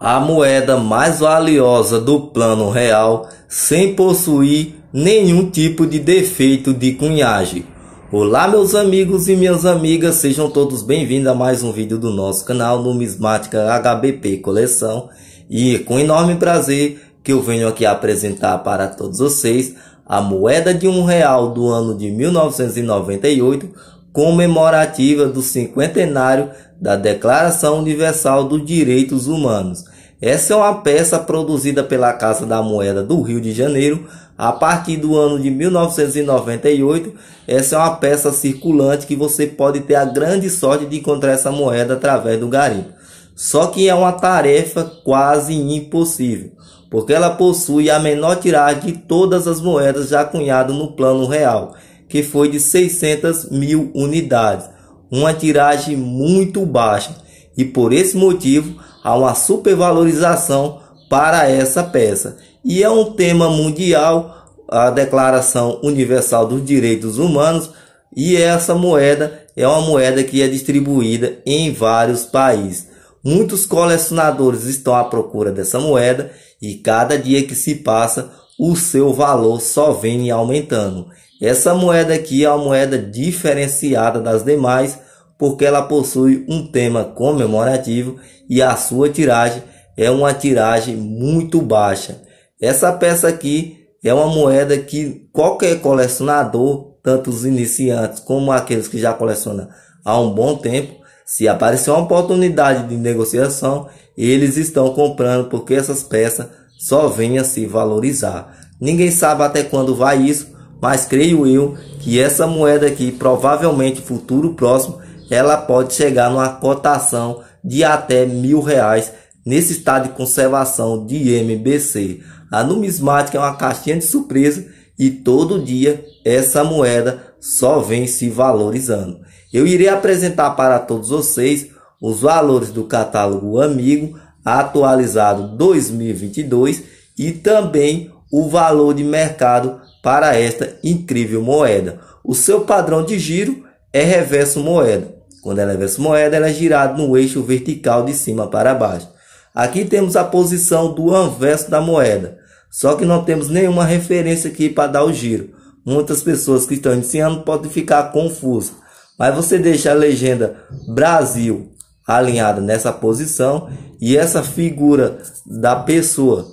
a moeda mais valiosa do plano real sem possuir nenhum tipo de defeito de cunhagem. Olá meus amigos e minhas amigas, sejam todos bem-vindos a mais um vídeo do nosso canal Numismática HBP Coleção e com enorme prazer que eu venho aqui apresentar para todos vocês a moeda de um real do ano de 1998 comemorativa do cinquentenário da Declaração Universal dos Direitos Humanos. Essa é uma peça produzida pela Casa da Moeda do Rio de Janeiro a partir do ano de 1998. Essa é uma peça circulante que você pode ter a grande sorte de encontrar essa moeda através do garimpo. Só que é uma tarefa quase impossível, porque ela possui a menor tiragem de todas as moedas já cunhadas no plano real, que foi de 600 mil unidades uma tiragem muito baixa e por esse motivo há uma supervalorização para essa peça. E é um tema mundial, a Declaração Universal dos Direitos Humanos, e essa moeda é uma moeda que é distribuída em vários países. Muitos colecionadores estão à procura dessa moeda e cada dia que se passa o seu valor só vem aumentando. Essa moeda aqui é uma moeda diferenciada das demais porque ela possui um tema comemorativo e a sua tiragem é uma tiragem muito baixa. Essa peça aqui é uma moeda que qualquer colecionador, tanto os iniciantes como aqueles que já colecionam há um bom tempo, se aparecer uma oportunidade de negociação, eles estão comprando porque essas peças só vêm a se valorizar. Ninguém sabe até quando vai isso, mas creio eu que essa moeda aqui, provavelmente futuro próximo, ela pode chegar numa cotação de até mil reais nesse estado de conservação de MBC. A numismática é uma caixinha de surpresa e todo dia essa moeda só vem se valorizando. Eu irei apresentar para todos vocês os valores do catálogo Amigo atualizado 2022 e também o valor de mercado para esta incrível moeda. O seu padrão de giro é reverso moeda. Quando é reverso moeda, ela é girada no eixo vertical de cima para baixo. Aqui temos a posição do anverso da moeda, só que não temos nenhuma referência aqui para dar o giro. Muitas pessoas que estão iniciando podem ficar confusas, mas você deixa a legenda Brasil alinhada nessa posição e essa figura da pessoa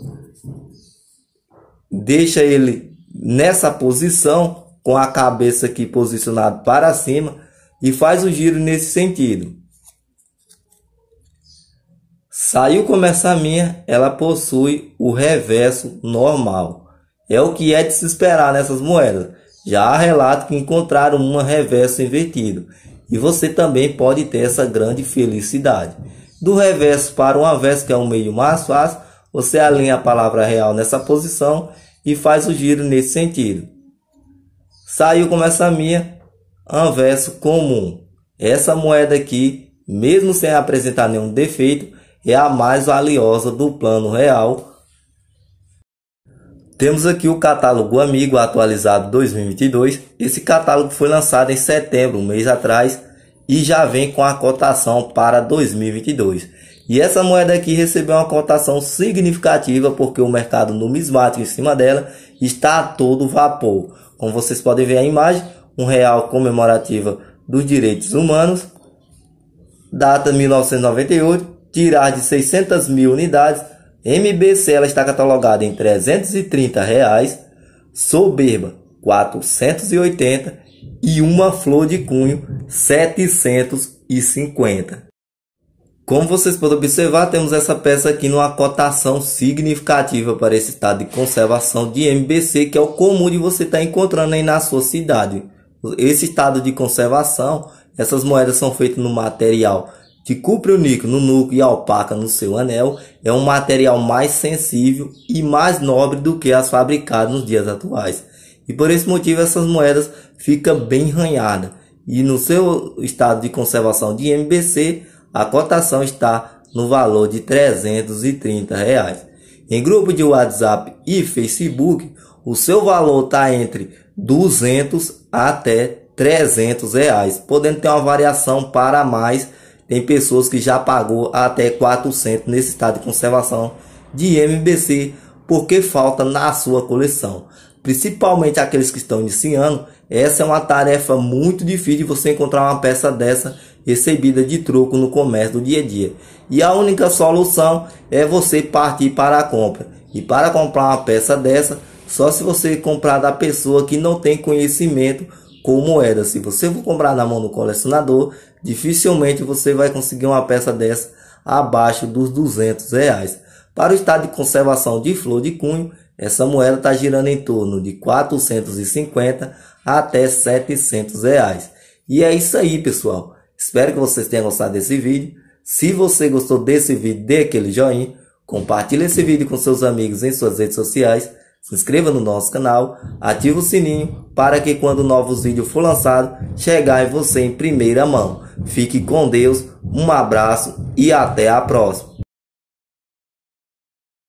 deixa ele nessa posição com a cabeça aqui posicionada para cima e faz o giro nesse sentido. Saiu como essa minha, ela possui o reverso normal. É o que é de se esperar nessas moedas. Já há relato que encontraram uma reverso invertido. E você também pode ter essa grande felicidade. Do reverso para um avesso, que é o um meio mais fácil, você alinha a palavra real nessa posição e faz o giro nesse sentido saiu como essa minha anverso comum. Essa moeda aqui, mesmo sem apresentar nenhum defeito, é a mais valiosa do plano real. Temos aqui o catálogo Amigo atualizado 2022. Esse catálogo foi lançado em setembro, um mês atrás, e já vem com a cotação para 2022. E essa moeda aqui recebeu uma cotação significativa porque o mercado numismático em cima dela está a todo vapor. Como vocês podem ver a imagem, um real comemorativa dos direitos humanos, data 1998, tirar de 600 mil unidades, MBC ela está catalogada em 330 reais, soberba 480 e uma flor de cunho 750. Como vocês podem observar, temos essa peça aqui numa cotação significativa para esse estado de conservação de MBC, que é o comum de você estar encontrando aí na sua cidade. Esse estado de conservação, essas moedas são feitas no material que cumpre o níquel no núcleo e alpaca no seu anel, é um material mais sensível e mais nobre do que as fabricadas nos dias atuais. E por esse motivo essas moedas ficam bem ranhadas. E no seu estado de conservação de MBC, a cotação está no valor de R$ 330. Reais. Em grupo de WhatsApp e Facebook, o seu valor está entre 200 até 300 reais, podendo ter uma variação para mais. Tem pessoas que já pagou até 400 nesse estado de conservação de MBC porque falta na sua coleção principalmente aqueles que estão iniciando, essa é uma tarefa muito difícil de você encontrar uma peça dessa recebida de troco no comércio do dia a dia. E a única solução é você partir para a compra. E para comprar uma peça dessa, só se você comprar da pessoa que não tem conhecimento com moeda. Se você for comprar na mão do colecionador, dificilmente você vai conseguir uma peça dessa abaixo dos 200 reais. Para o estado de conservação de flor de cunho, essa moeda está girando em torno de 450 até 700 reais. E é isso aí, pessoal. Espero que vocês tenham gostado desse vídeo. Se você gostou desse vídeo, dê aquele joinha. Compartilhe esse vídeo com seus amigos em suas redes sociais. Se inscreva no nosso canal. Ative o sininho para que quando novos vídeos for lançados chegar em você em primeira mão. Fique com Deus. Um abraço e até a próxima.